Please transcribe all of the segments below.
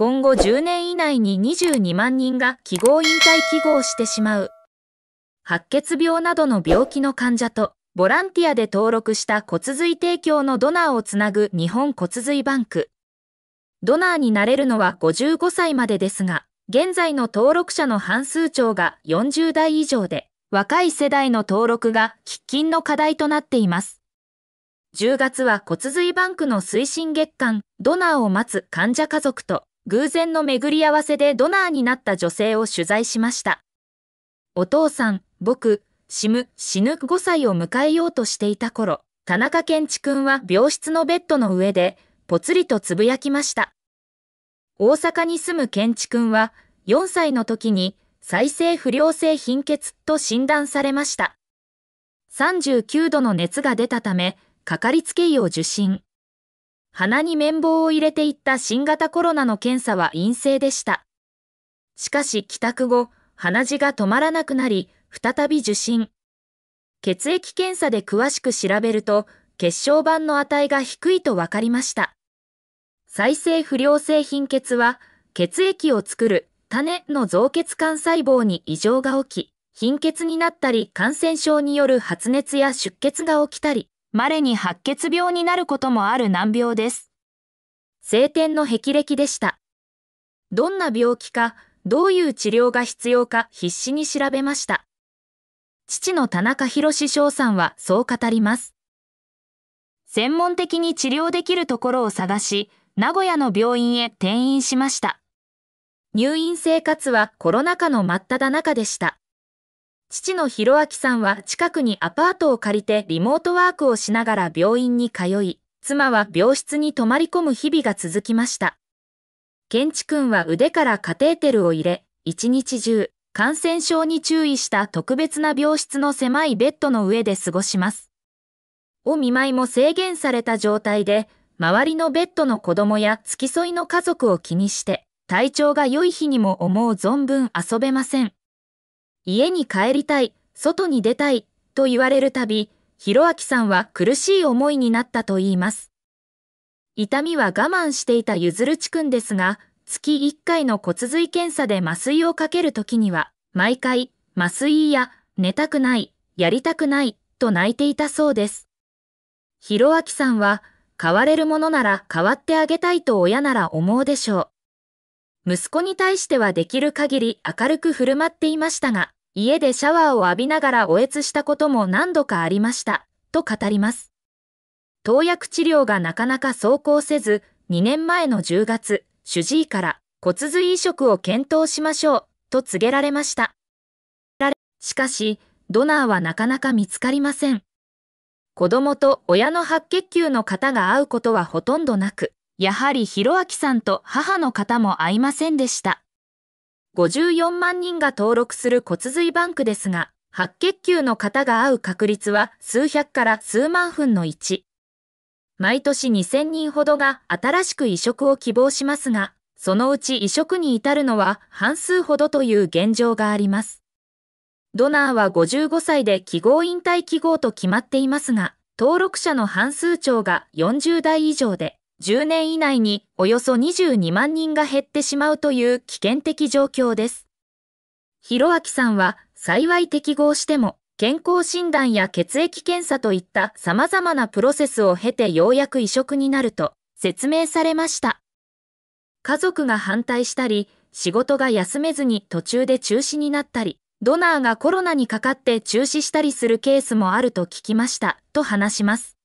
今後10年以内に22万人が記号引退記号してしまう。白血病などの病気の患者と、ボランティアで登録した骨髄提供のドナーをつなぐ日本骨髄バンク。ドナーになれるのは55歳までですが、現在の登録者の半数長が40代以上で、若い世代の登録が喫緊の課題となっています。10月は骨髄バンクの推進月間、ドナーを待つ患者家族と偶然の巡り合わせでドナーになった女性を取材しました。お父さん、僕、死む、死ぬ5歳を迎えようとしていた頃、田中健一君は病室のベッドの上で、ぽつりとつぶやきました。大阪に住む健一君は、4歳の時に、再生不良性貧血と診断されました。39度の熱が出たため、かかりつけ医を受診。鼻に綿棒を入れていった新型コロナの検査は陰性でした。しかし帰宅後、鼻血が止まらなくなり、再び受診。血液検査で詳しく調べると、血小板の値が低いと分かりました。再生不良性貧血は、血液を作る種の造血幹細胞に異常が起き、貧血になったり感染症による発熱や出血が起きたり、稀に白血病になることもある難病です。晴天の霹靂でした。どんな病気か、どういう治療が必要か必死に調べました。父の田中博翔さんはそう語ります。専門的に治療できるところを探し、名古屋の病院へ転院しました。入院生活はコロナ禍の真っ只中でした。父の弘明さんは近くにアパートを借りてリモートワークをしながら病院に通い、妻は病室に泊まり込む日々が続きました。ケンチ君は腕からカテーテルを入れ、一日中、感染症に注意した特別な病室の狭いベッドの上で過ごします。お見舞いも制限された状態で、周りのベッドの子供や付き添いの家族を気にして、体調が良い日にも思う存分遊べません。家に帰りたい、外に出たいと言われるたび、弘明さんは苦しい思いになったと言います。痛みは我慢していたゆずるちくんですが、月1回の骨髄検査で麻酔をかけるときには、毎回、麻酔や、寝たくない、やりたくない、と泣いていたそうです。弘明さんは、変われるものなら変わってあげたいと親なら思うでしょう。息子に対してはできる限り明るく振る舞っていましたが、家でシャワーを浴びながらおえつしたことも何度かありました、と語ります。投薬治療がなかなか走行せず、2年前の10月、主治医から骨髄移植を検討しましょう、と告げられました。しかし、ドナーはなかなか見つかりません。子供と親の白血球の方が会うことはほとんどなく、やはり弘明さんと母の方も会いませんでした。54万人が登録する骨髄バンクですが、白血球の方が合う確率は数百から数万分の1。毎年2000人ほどが新しく移植を希望しますが、そのうち移植に至るのは半数ほどという現状があります。ドナーは55歳で記号引退記号と決まっていますが、登録者の半数長が40代以上で、10年以内におよそ22万人が減ってしまうという危険的状況です。広明さんは幸い適合しても健康診断や血液検査といった様々なプロセスを経てようやく移植になると説明されました。家族が反対したり、仕事が休めずに途中で中止になったり、ドナーがコロナにかかって中止したりするケースもあると聞きました、と話します。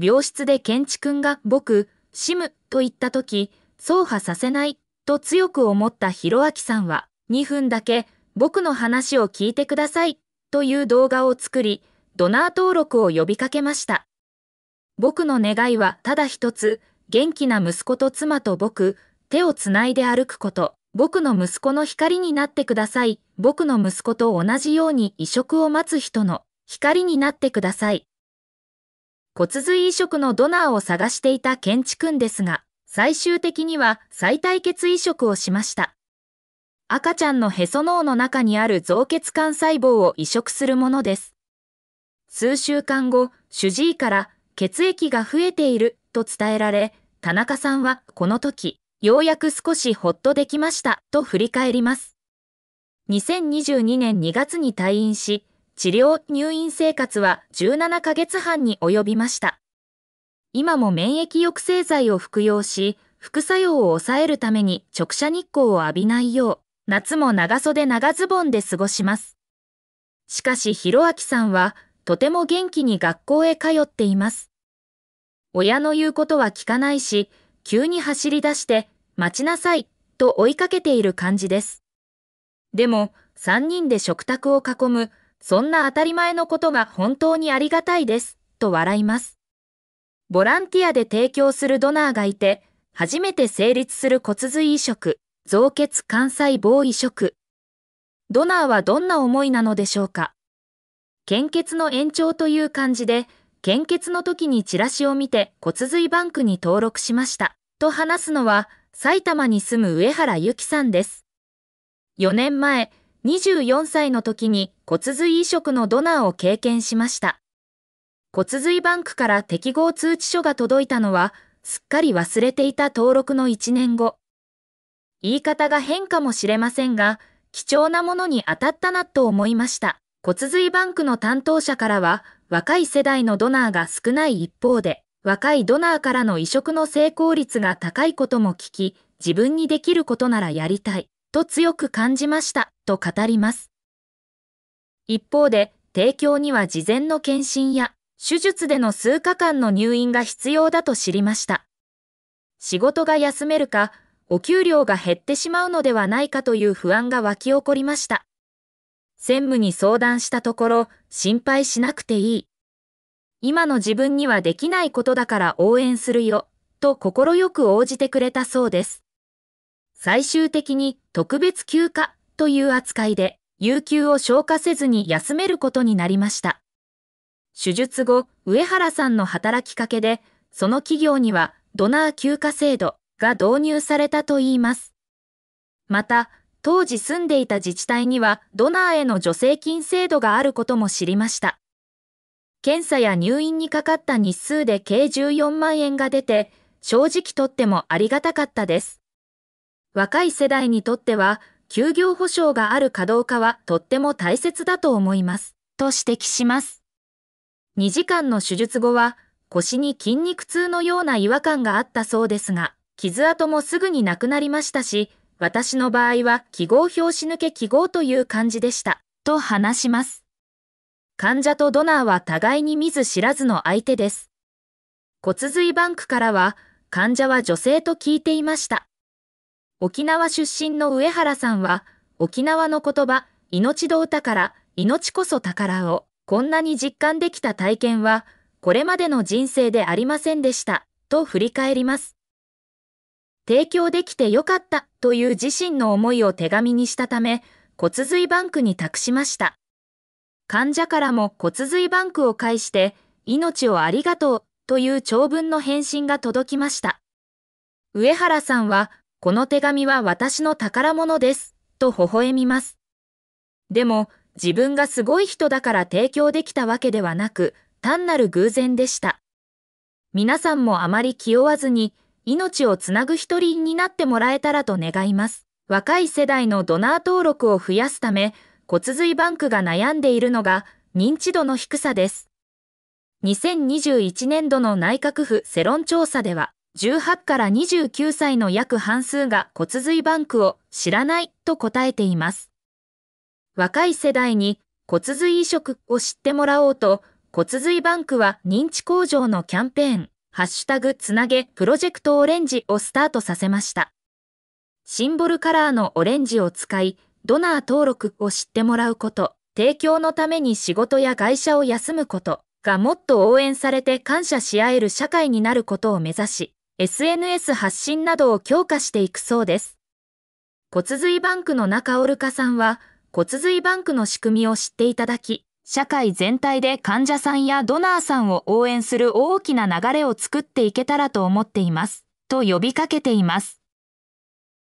病室でケンチ君が僕、シムと言った時、そうはさせないと強く思ったヒロアキさんは、2分だけ僕の話を聞いてくださいという動画を作り、ドナー登録を呼びかけました。僕の願いはただ一つ、元気な息子と妻と僕、手をつないで歩くこと、僕の息子の光になってください、僕の息子と同じように移植を待つ人の光になってください。骨髄移植のドナーを探していたケンチ君ですが、最終的には再対血移植をしました。赤ちゃんのへその緒の中にある造血幹細胞を移植するものです。数週間後、主治医から血液が増えていると伝えられ、田中さんはこの時、ようやく少しほっとできましたと振り返ります。2022年2月に退院し、治療入院生活は17ヶ月半に及びました。今も免疫抑制剤を服用し、副作用を抑えるために直射日光を浴びないよう、夏も長袖長ズボンで過ごします。しかし、弘明さんは、とても元気に学校へ通っています。親の言うことは聞かないし、急に走り出して、待ちなさい、と追いかけている感じです。でも、3人で食卓を囲むそんな当たり前のことが本当にありがたいです、と笑います。ボランティアで提供するドナーがいて、初めて成立する骨髄移植、造血幹細胞移植。ドナーはどんな思いなのでしょうか献血の延長という感じで、献血の時にチラシを見て骨髄バンクに登録しました。と話すのは、埼玉に住む上原由紀さんです。4年前、24歳の時に骨髄移植のドナーを経験しました。骨髄バンクから適合通知書が届いたのは、すっかり忘れていた登録の1年後。言い方が変かもしれませんが、貴重なものに当たったなと思いました。骨髄バンクの担当者からは、若い世代のドナーが少ない一方で、若いドナーからの移植の成功率が高いことも聞き、自分にできることならやりたい。と強く感じましたと語ります。一方で、提供には事前の検診や手術での数日間の入院が必要だと知りました。仕事が休めるか、お給料が減ってしまうのではないかという不安が湧き起こりました。専務に相談したところ、心配しなくていい。今の自分にはできないことだから応援するよ、と快く応じてくれたそうです。最終的に特別休暇という扱いで、有給を消化せずに休めることになりました。手術後、上原さんの働きかけで、その企業にはドナー休暇制度が導入されたといいます。また、当時住んでいた自治体にはドナーへの助成金制度があることも知りました。検査や入院にかかった日数で計14万円が出て、正直とってもありがたかったです。若い世代にとっては、休業保障があるかどうかはとっても大切だと思います。と指摘します。2時間の手術後は、腰に筋肉痛のような違和感があったそうですが、傷跡もすぐになくなりましたし、私の場合は記号表紙抜け記号という感じでした。と話します。患者とドナーは互いに見ず知らずの相手です。骨髄バンクからは、患者は女性と聞いていました。沖縄出身の上原さんは、沖縄の言葉、命どう宝、命こそ宝を、こんなに実感できた体験は、これまでの人生でありませんでした、と振り返ります。提供できてよかったという自身の思いを手紙にしたため、骨髄バンクに託しました。患者からも骨髄バンクを介して、命をありがとうという長文の返信が届きました。上原さんはこの手紙は私の宝物です、と微笑みます。でも、自分がすごい人だから提供できたわけではなく、単なる偶然でした。皆さんもあまり気負わずに、命をつなぐ一人になってもらえたらと願います。若い世代のドナー登録を増やすため、骨髄バンクが悩んでいるのが、認知度の低さです。2021年度の内閣府世論調査では、18から29歳の約半数が骨髄バンクを知らないと答えています。若い世代に骨髄移植を知ってもらおうと、骨髄バンクは認知向上のキャンペーン、ハッシュタグつなげプロジェクトオレンジをスタートさせました。シンボルカラーのオレンジを使い、ドナー登録を知ってもらうこと、提供のために仕事や会社を休むことがもっと応援されて感謝し合える社会になることを目指し、SNS 発信などを強化していくそうです。骨髄バンクの中オルカさんは、骨髄バンクの仕組みを知っていただき、社会全体で患者さんやドナーさんを応援する大きな流れを作っていけたらと思っています。と呼びかけています。